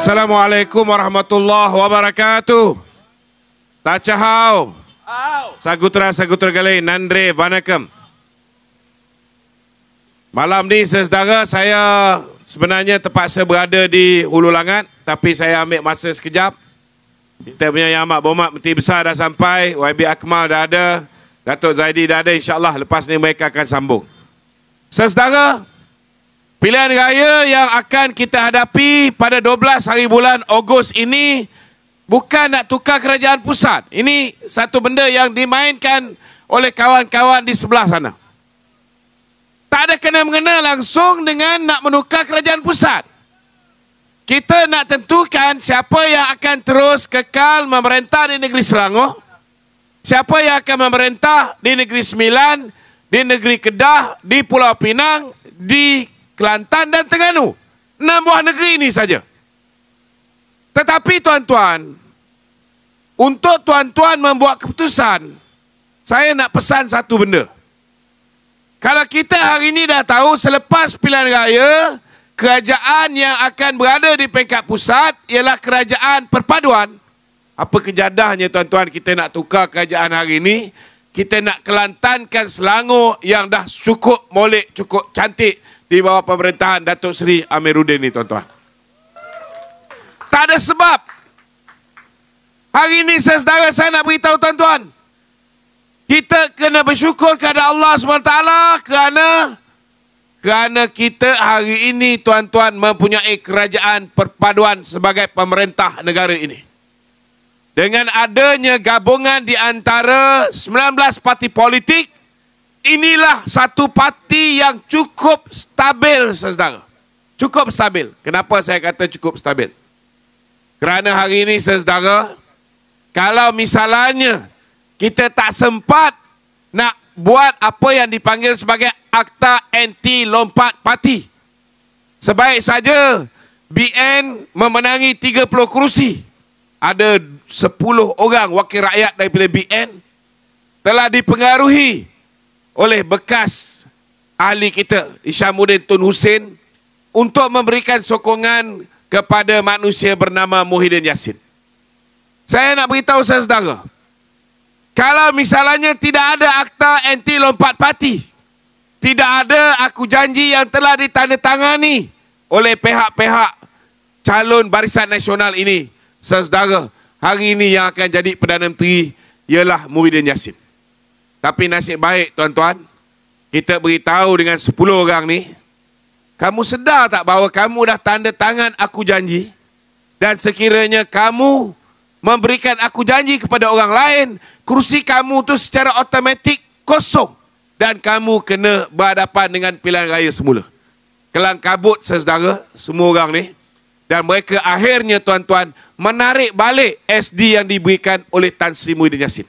Assalamualaikum warahmatullahi wabarakatuh. Tachahau. Sagutra Sagutra Galai Nandre Vanakam. Malam ni saudara saya sebenarnya terpaksa berada di Hulu Langat tapi saya ambil masa sekejap. Kita punya Yang Amat Bomat Menteri Besar dah sampai, YB Akmal dah ada, Datuk Zaidi dah ada insya-Allah lepas ni mereka akan sambung. Saudara, Pilihan raya yang akan kita hadapi pada 12 hari bulan Ogos ini bukan nak tukar kerajaan pusat. Ini satu benda yang dimainkan oleh kawan-kawan di sebelah sana. Tak ada kena-mengena langsung dengan nak menukar kerajaan pusat. Kita nak tentukan siapa yang akan terus kekal memerintah di negeri Selangor. Siapa yang akan memerintah di negeri Sembilan, di negeri Kedah, di Pulau Pinang, di Kelantan dan Terengganu. Enam buah negeri ini saja. Tetapi tuan-tuan, untuk tuan-tuan membuat keputusan, saya nak pesan satu benda. Kalau kita hari ini dah tahu selepas pilihan raya, kerajaan yang akan berada di peringkat pusat ialah kerajaan perpaduan. Apa kejadahnya tuan-tuan kita nak tukar kerajaan hari ini? Kita nak kelantankan Selangor yang dah cukup molek, cukup cantik di bawah pemerintahan Datuk Seri Amiruddin ini tuan-tuan. Tak ada sebab. Hari ini saya saudara saya nak beritahu tuan-tuan. Kita kena bersyukur kepada Allah SWT kerana kerana kita hari ini tuan-tuan mempunyai kerajaan perpaduan sebagai pemerintah negara ini. Dengan adanya gabungan di antara 19 parti politik Inilah satu parti yang cukup stabil, saudara. Cukup stabil. Kenapa saya kata cukup stabil? Kerana hari ini, saudara, kalau misalnya kita tak sempat nak buat apa yang dipanggil sebagai akta anti lompat parti. Sebaik saja BN memenangi 30 kerusi. Ada 10 orang wakil rakyat daripada BN telah dipengaruhi oleh bekas ahli kita Isyamuddin Tun Hussein untuk memberikan sokongan kepada manusia bernama Muhyiddin Yassin. Saya nak beritahu saudara, kalau misalnya tidak ada akta anti lompat parti, tidak ada aku janji yang telah ditandatangani oleh pihak-pihak calon barisan nasional ini, saudara, hari ini yang akan jadi Perdana Menteri ialah Muhyiddin Yassin. Tapi nasib baik tuan-tuan, kita beritahu dengan 10 orang ni, kamu sedar tak bahawa kamu dah tanda tangan aku janji dan sekiranya kamu memberikan aku janji kepada orang lain, kerusi kamu tu secara automatik kosong dan kamu kena berhadapan dengan pilihan raya semula. Kelang kabut sesedara semua orang ni dan mereka akhirnya tuan-tuan menarik balik SD yang diberikan oleh Tan Sri Muhyiddin Yassin.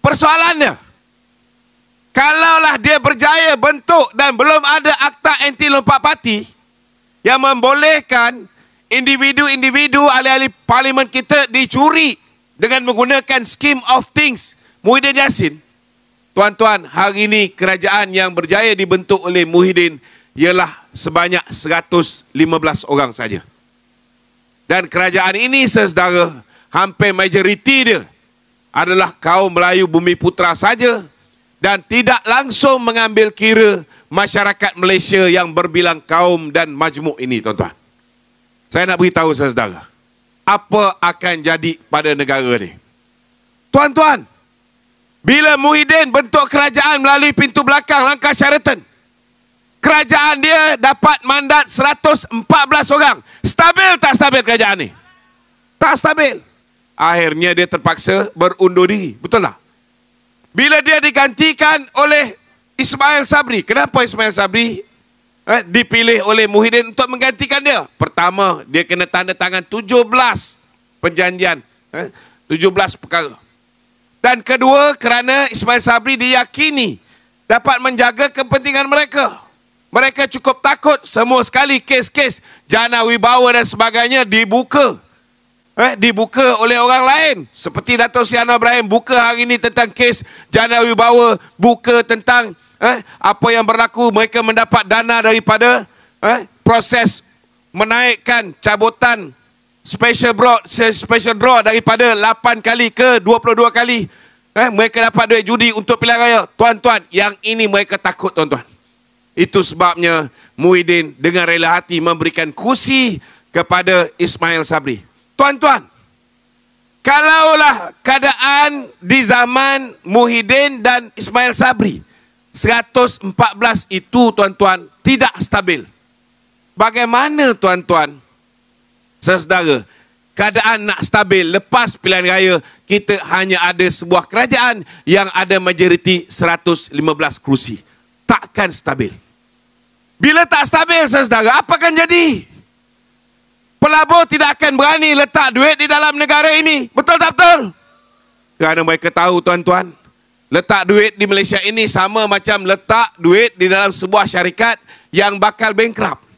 Persoalannya, kalaulah dia berjaya bentuk dan belum ada akta anti lompat parti yang membolehkan individu-individu ahli-ahli parlimen kita dicuri dengan menggunakan scheme of things Muhyiddin Yassin, tuan-tuan, hari ini kerajaan yang berjaya dibentuk oleh Muhyiddin ialah sebanyak 115 orang saja. Dan kerajaan ini sesedara hampir majoriti dia adalah kaum Melayu bumi putra saja dan tidak langsung mengambil kira masyarakat Malaysia yang berbilang kaum dan majmuk ini tuan-tuan. Saya nak beritahu saudara, apa akan jadi pada negara ini? Tuan-tuan, bila Muhyiddin bentuk kerajaan melalui pintu belakang langkah syaratan, kerajaan dia dapat mandat 114 orang. Stabil tak stabil kerajaan ini? Tak stabil akhirnya dia terpaksa berundur diri. Betul tak? Bila dia digantikan oleh Ismail Sabri. Kenapa Ismail Sabri eh, dipilih oleh Muhyiddin untuk menggantikan dia? Pertama, dia kena tanda tangan 17 perjanjian. Eh, 17 perkara. Dan kedua, kerana Ismail Sabri diyakini dapat menjaga kepentingan mereka. Mereka cukup takut semua sekali kes-kes jana wibawa dan sebagainya dibuka eh, dibuka oleh orang lain. Seperti Dato' Siano Ibrahim buka hari ini tentang kes Jana Wibawa, buka tentang eh, apa yang berlaku, mereka mendapat dana daripada eh, proses menaikkan cabutan special broad special draw daripada 8 kali ke 22 kali eh mereka dapat duit judi untuk pilihan raya tuan-tuan yang ini mereka takut tuan-tuan itu sebabnya Muhyiddin dengan rela hati memberikan kursi kepada Ismail Sabri Tuan-tuan, kalaulah keadaan di zaman Muhyiddin dan Ismail Sabri 114 itu tuan-tuan tidak stabil. Bagaimana tuan-tuan sesedara keadaan nak stabil lepas pilihan raya kita hanya ada sebuah kerajaan yang ada majoriti 115 kerusi. Takkan stabil. Bila tak stabil sesedara apa akan jadi? pelabur tidak akan berani letak duit di dalam negara ini. Betul tak betul? Kerana mereka tahu tuan-tuan, letak duit di Malaysia ini sama macam letak duit di dalam sebuah syarikat yang bakal bankrupt.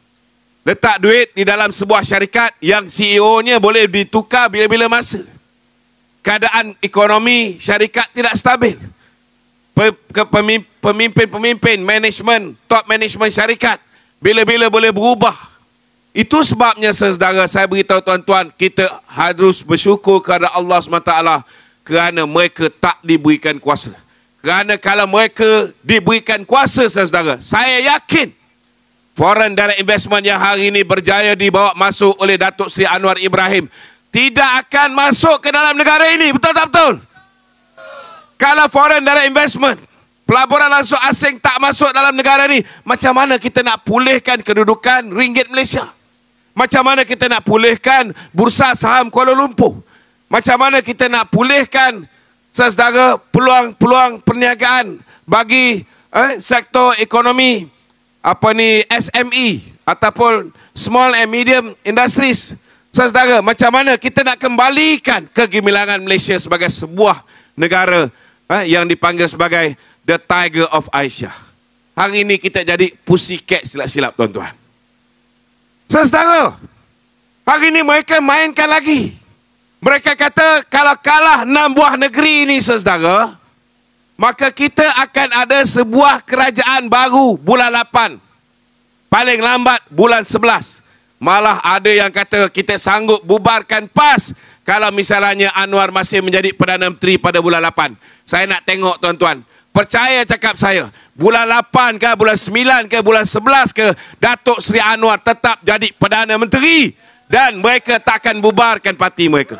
Letak duit di dalam sebuah syarikat yang CEO-nya boleh ditukar bila-bila masa. Keadaan ekonomi syarikat tidak stabil. Pemimpin-pemimpin management, top management syarikat bila-bila boleh berubah itu sebabnya saudara saya beritahu tuan-tuan kita harus bersyukur kepada Allah SWT kerana mereka tak diberikan kuasa. Kerana kalau mereka diberikan kuasa saudara, saya yakin foreign direct investment yang hari ini berjaya dibawa masuk oleh Datuk Sri Anwar Ibrahim tidak akan masuk ke dalam negara ini. Betul tak betul? Kalau foreign direct investment Pelaburan langsung asing tak masuk dalam negara ni. Macam mana kita nak pulihkan kedudukan ringgit Malaysia? Macam mana kita nak pulihkan bursa saham Kuala Lumpur? Macam mana kita nak pulihkan sesedara peluang-peluang perniagaan bagi eh, sektor ekonomi apa ni SME ataupun small and medium industries? Sesedara, macam mana kita nak kembalikan kegemilangan Malaysia sebagai sebuah negara eh, yang dipanggil sebagai The Tiger of Asia? Hari ini kita jadi pussycat silap-silap tuan-tuan. Saudara, hari ini mereka mainkan lagi. Mereka kata kalau kalah enam buah negeri ini saudara, maka kita akan ada sebuah kerajaan baru bulan lapan. Paling lambat bulan sebelas. Malah ada yang kata kita sanggup bubarkan PAS kalau misalnya Anwar masih menjadi Perdana Menteri pada bulan 8. Saya nak tengok tuan-tuan. Percaya cakap saya. Bulan 8 ke, bulan 9 ke, bulan 11 ke, Datuk Seri Anwar tetap jadi Perdana Menteri. Dan mereka takkan bubarkan parti mereka.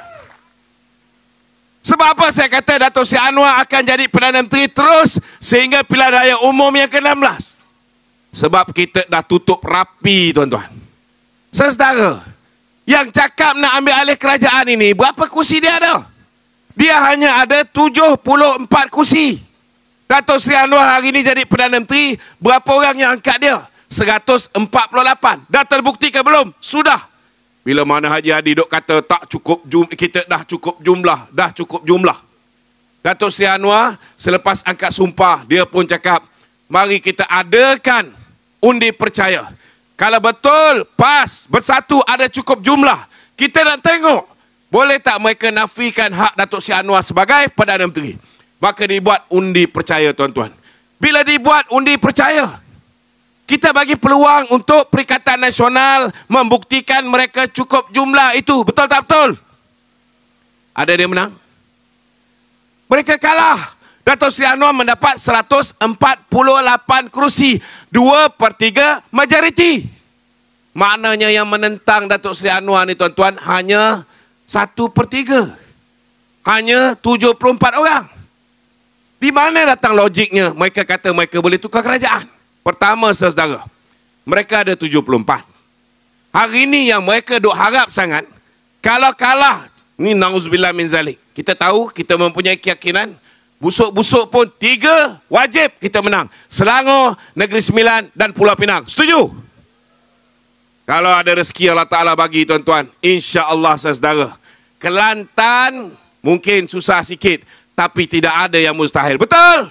Sebab apa saya kata Datuk Seri Anwar akan jadi Perdana Menteri terus sehingga pilihan raya umum yang ke-16. Sebab kita dah tutup rapi tuan-tuan. Sesedara, yang cakap nak ambil alih kerajaan ini, berapa kursi dia ada? Dia hanya ada 74 kursi. Dato' Sri Anwar hari ini jadi Perdana Menteri, berapa orang yang angkat dia? 148. Dah terbukti ke belum? Sudah. Bila mana Haji Hadi duk kata tak cukup jum kita dah cukup jumlah, dah cukup jumlah. Dato' Sri Anwar selepas angkat sumpah, dia pun cakap, mari kita adakan undi percaya. Kalau betul, PAS bersatu ada cukup jumlah. Kita nak tengok, boleh tak mereka nafikan hak Dato' Sri Anwar sebagai Perdana Menteri? maka dibuat undi percaya tuan-tuan. Bila dibuat undi percaya, kita bagi peluang untuk Perikatan Nasional membuktikan mereka cukup jumlah itu. Betul tak betul? Ada dia menang? Mereka kalah. Dato' Sri Anwar mendapat 148 kerusi. 2 per 3 majoriti. Maknanya yang menentang Dato' Sri Anwar ni tuan-tuan hanya 1 per 3. Hanya 74 orang. Di mana datang logiknya mereka kata mereka boleh tukar kerajaan? Pertama saudara, mereka ada 74. Hari ini yang mereka duk harap sangat, kalau kalah, ni na'uzubillah min zalik. Kita tahu, kita mempunyai keyakinan, busuk-busuk pun tiga wajib kita menang. Selangor, Negeri Sembilan dan Pulau Pinang. Setuju? Kalau ada rezeki Allah Ta'ala bagi tuan-tuan, insya Allah saudara. Kelantan mungkin susah sikit tapi tidak ada yang mustahil. Betul?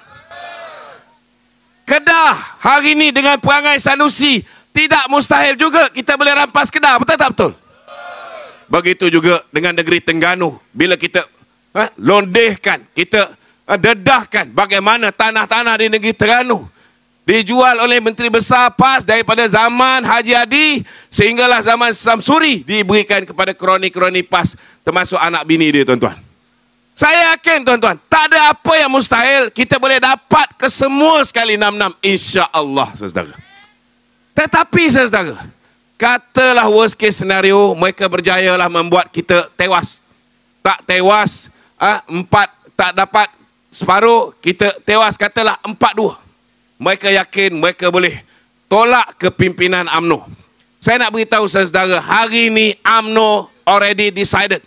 Kedah hari ini dengan perangai Sanusi tidak mustahil juga kita boleh rampas Kedah. Betul tak betul? Begitu juga dengan negeri Tengganu. Bila kita ha, londehkan, kita ha, dedahkan bagaimana tanah-tanah di negeri Tengganu dijual oleh Menteri Besar PAS daripada zaman Haji Adi sehinggalah zaman Samsuri diberikan kepada kroni-kroni PAS termasuk anak bini dia tuan-tuan. Saya yakin tuan-tuan, tak ada apa yang mustahil kita boleh dapat ke semua sekali enam-enam. InsyaAllah, saudara. Tetapi, saudara, katalah worst case scenario, mereka berjaya lah membuat kita tewas. Tak tewas, ah ha, empat tak dapat separuh, kita tewas katalah empat dua. Mereka yakin mereka boleh tolak kepimpinan UMNO. Saya nak beritahu saudara, hari ini UMNO already decided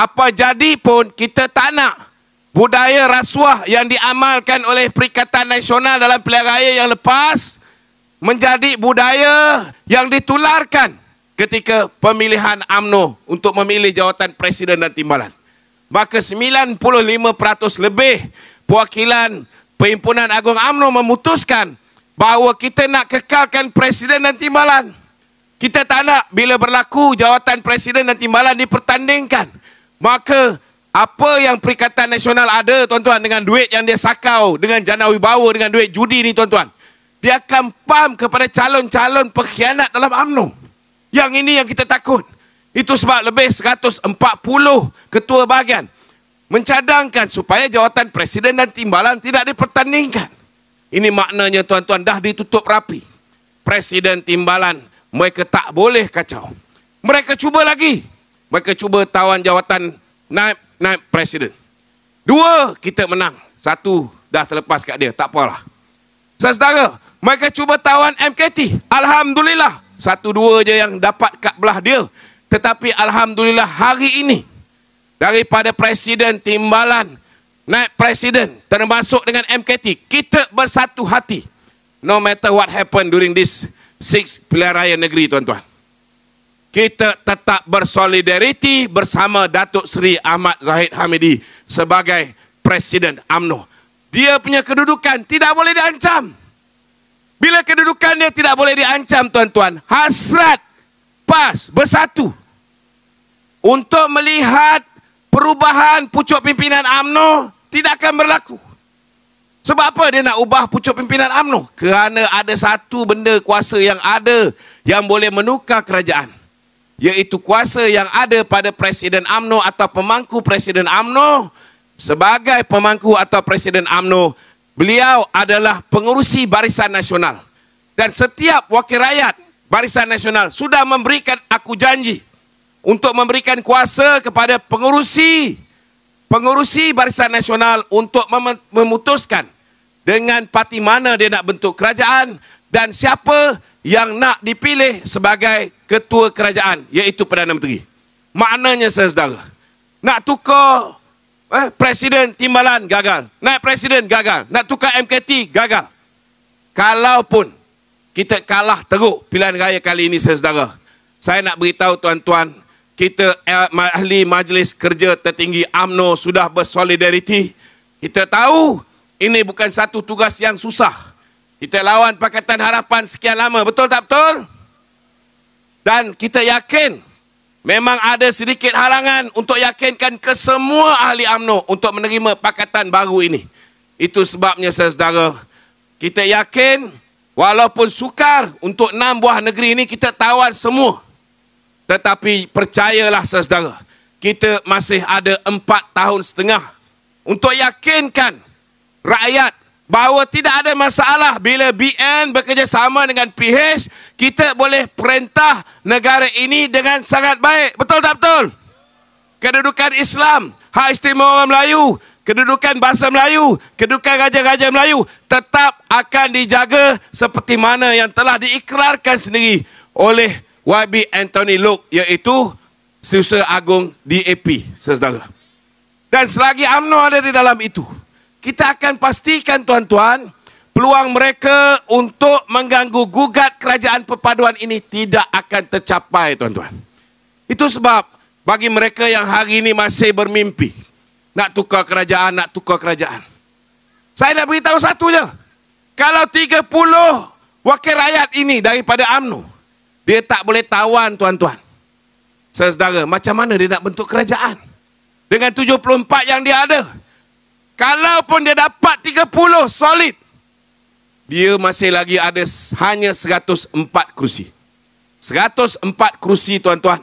apa jadi pun kita tak nak budaya rasuah yang diamalkan oleh Perikatan Nasional dalam pilihan raya yang lepas menjadi budaya yang ditularkan ketika pemilihan AMNO untuk memilih jawatan presiden dan timbalan. Maka 95% lebih perwakilan Perhimpunan Agung AMNO memutuskan bahawa kita nak kekalkan presiden dan timbalan. Kita tak nak bila berlaku jawatan presiden dan timbalan dipertandingkan. Maka apa yang Perikatan Nasional ada tuan-tuan dengan duit yang dia sakau dengan jana wibawa dengan duit judi ni tuan-tuan. Dia akan pam kepada calon-calon pengkhianat dalam UMNO. Yang ini yang kita takut. Itu sebab lebih 140 ketua bahagian mencadangkan supaya jawatan presiden dan timbalan tidak dipertandingkan. Ini maknanya tuan-tuan dah ditutup rapi. Presiden timbalan mereka tak boleh kacau. Mereka cuba lagi mereka cuba tawan jawatan naib naib presiden. Dua, kita menang. Satu, dah terlepas kat dia. Tak apalah. Saudara, mereka cuba tawan MKT. Alhamdulillah. Satu dua je yang dapat kat belah dia. Tetapi Alhamdulillah hari ini. Daripada Presiden Timbalan. Naib Presiden. Termasuk dengan MKT. Kita bersatu hati. No matter what happened during this six pilihan raya negeri tuan-tuan kita tetap bersolidariti bersama Datuk Seri Ahmad Zahid Hamidi sebagai Presiden AMNO. Dia punya kedudukan tidak boleh diancam. Bila kedudukan dia tidak boleh diancam tuan-tuan, hasrat PAS bersatu untuk melihat perubahan pucuk pimpinan AMNO tidak akan berlaku. Sebab apa dia nak ubah pucuk pimpinan AMNO? Kerana ada satu benda kuasa yang ada yang boleh menukar kerajaan iaitu kuasa yang ada pada Presiden AMNO atau pemangku Presiden AMNO sebagai pemangku atau Presiden AMNO beliau adalah pengurusi Barisan Nasional dan setiap wakil rakyat Barisan Nasional sudah memberikan aku janji untuk memberikan kuasa kepada pengurusi pengurusi Barisan Nasional untuk memutuskan dengan parti mana dia nak bentuk kerajaan dan siapa yang nak dipilih sebagai ketua kerajaan iaitu Perdana Menteri. Maknanya saudara, nak tukar eh, presiden timbalan gagal, naik presiden gagal, nak tukar MKT gagal. Kalaupun kita kalah teruk pilihan raya kali ini saudara, saya nak beritahu tuan-tuan, kita eh, ahli majlis kerja tertinggi AMNO sudah bersolidariti. Kita tahu ini bukan satu tugas yang susah. Kita lawan Pakatan Harapan sekian lama. Betul tak betul? Dan kita yakin memang ada sedikit halangan untuk yakinkan kesemua ahli AMNO untuk menerima pakatan baru ini. Itu sebabnya saudara, kita yakin walaupun sukar untuk enam buah negeri ini kita tawar semua. Tetapi percayalah saudara, kita masih ada empat tahun setengah untuk yakinkan rakyat bahawa tidak ada masalah bila BN bekerjasama dengan PH kita boleh perintah negara ini dengan sangat baik betul tak betul kedudukan Islam hak istimewa Melayu kedudukan bahasa Melayu kedudukan raja-raja Melayu tetap akan dijaga seperti mana yang telah diikrarkan sendiri oleh YB Anthony Luke iaitu Susa Agung DAP saudara dan selagi UMNO ada di dalam itu kita akan pastikan tuan-tuan peluang mereka untuk mengganggu gugat kerajaan perpaduan ini tidak akan tercapai tuan-tuan. Itu sebab bagi mereka yang hari ini masih bermimpi nak tukar kerajaan, nak tukar kerajaan. Saya nak beritahu satu je. Kalau 30 wakil rakyat ini daripada AMNO, dia tak boleh tawan tuan-tuan. Saudara, macam mana dia nak bentuk kerajaan? Dengan 74 yang dia ada, Kalaupun dia dapat 30 solid, dia masih lagi ada hanya 104 kerusi. 104 kerusi tuan-tuan.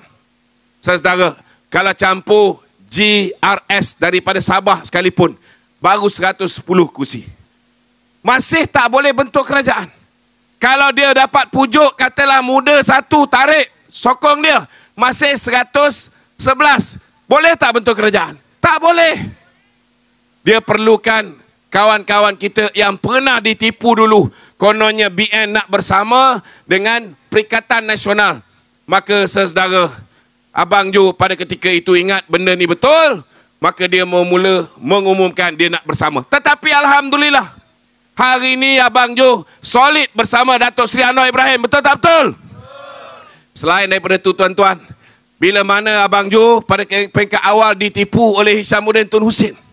Saya Saudara, kalau campur GRS daripada Sabah sekalipun, baru 110 kerusi. Masih tak boleh bentuk kerajaan. Kalau dia dapat pujuk, katalah muda satu tarik, sokong dia, masih 111. Boleh tak bentuk kerajaan? Tak boleh dia perlukan kawan-kawan kita yang pernah ditipu dulu kononnya BN nak bersama dengan Perikatan Nasional maka sesedara Abang Jo pada ketika itu ingat benda ni betul maka dia memula mengumumkan dia nak bersama tetapi Alhamdulillah hari ini Abang Jo solid bersama Datuk Seri Anwar Ibrahim betul tak betul? selain daripada itu tuan-tuan bila mana Abang Jo pada peringkat awal ditipu oleh Hisham Udin Tun Hussein?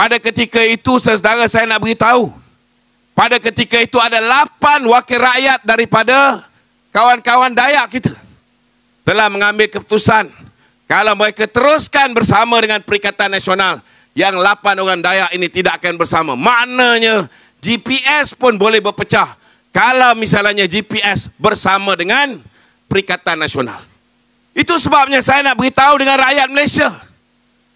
Pada ketika itu, saudara saya nak beritahu. Pada ketika itu ada lapan wakil rakyat daripada kawan-kawan Dayak kita. Telah mengambil keputusan. Kalau mereka teruskan bersama dengan Perikatan Nasional. Yang lapan orang Dayak ini tidak akan bersama. Maknanya GPS pun boleh berpecah. Kalau misalnya GPS bersama dengan Perikatan Nasional. Itu sebabnya saya nak beritahu dengan rakyat Malaysia. Malaysia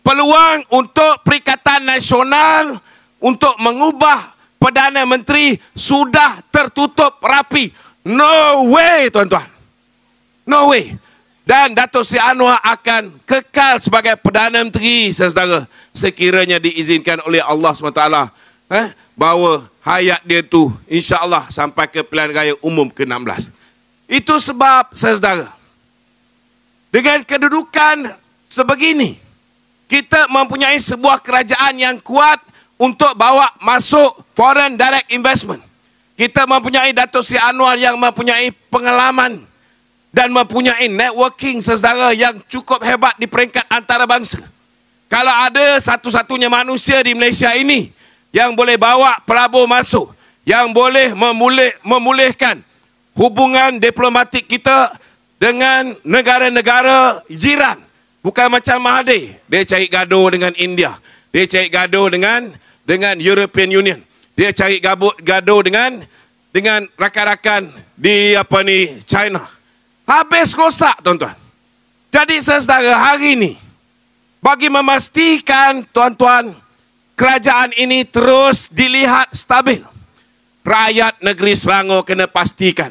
peluang untuk Perikatan Nasional untuk mengubah Perdana Menteri sudah tertutup rapi. No way, tuan-tuan. No way. Dan Datuk Sri Anwar akan kekal sebagai Perdana Menteri, saudara Sekiranya diizinkan oleh Allah SWT. Eh, bahawa hayat dia tu insya Allah sampai ke pilihan raya umum ke-16. Itu sebab, saudara-saudara. Dengan kedudukan sebegini, kita mempunyai sebuah kerajaan yang kuat untuk bawa masuk foreign direct investment. Kita mempunyai Dato' Sri Anwar yang mempunyai pengalaman dan mempunyai networking sesedara yang cukup hebat di peringkat antarabangsa. Kalau ada satu-satunya manusia di Malaysia ini yang boleh bawa pelabur masuk, yang boleh memulih, memulihkan hubungan diplomatik kita dengan negara-negara jiran, Bukan macam Mahathir. Dia cari gaduh dengan India. Dia cari gaduh dengan dengan European Union. Dia cari gabut gaduh dengan dengan rakan-rakan di apa ni China. Habis rosak tuan-tuan. Jadi saudara hari ini bagi memastikan tuan-tuan kerajaan ini terus dilihat stabil. Rakyat negeri Selangor kena pastikan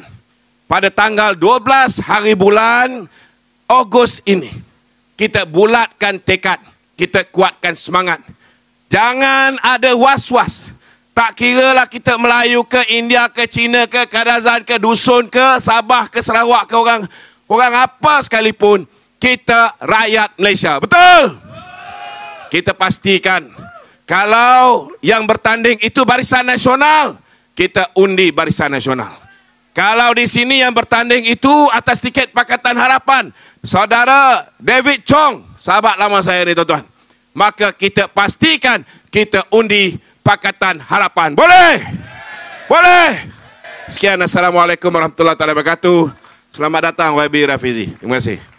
pada tanggal 12 hari bulan Ogos ini kita bulatkan tekad, kita kuatkan semangat. Jangan ada was-was. Tak kira lah kita Melayu ke India ke Cina ke Kadazan ke Dusun ke Sabah ke Sarawak ke orang orang apa sekalipun kita rakyat Malaysia. Betul? Kita pastikan kalau yang bertanding itu barisan nasional, kita undi barisan nasional. Kalau di sini yang bertanding itu atas tiket Pakatan Harapan, saudara David Chong, sahabat lama saya ni tuan-tuan. Maka kita pastikan kita undi Pakatan Harapan. Boleh? Boleh? Sekian Assalamualaikum warahmatullahi wabarakatuh. Selamat datang YB Rafizi. Terima kasih.